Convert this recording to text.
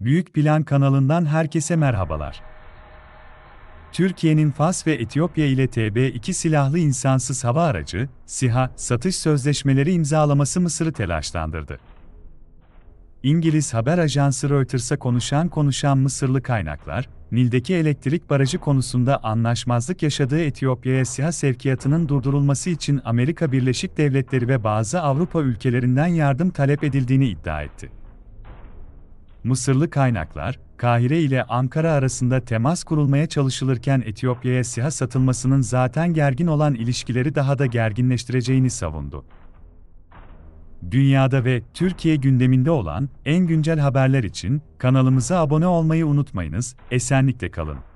Büyük Plan kanalından herkese merhabalar. Türkiye'nin Fas ve Etiyopya ile TB2 silahlı insansız hava aracı, SİHA, satış sözleşmeleri imzalaması Mısır'ı telaşlandırdı. İngiliz haber ajansı Reuters'a konuşan konuşan Mısırlı kaynaklar, Nil'deki elektrik barajı konusunda anlaşmazlık yaşadığı Etiyopya'ya SİHA sevkiyatının durdurulması için Amerika Birleşik Devletleri ve bazı Avrupa ülkelerinden yardım talep edildiğini iddia etti. Mısırlı kaynaklar, Kahire ile Ankara arasında temas kurulmaya çalışılırken Etiyopya'ya siha satılmasının zaten gergin olan ilişkileri daha da gerginleştireceğini savundu. Dünyada ve Türkiye gündeminde olan en güncel haberler için kanalımıza abone olmayı unutmayınız, esenlikle kalın.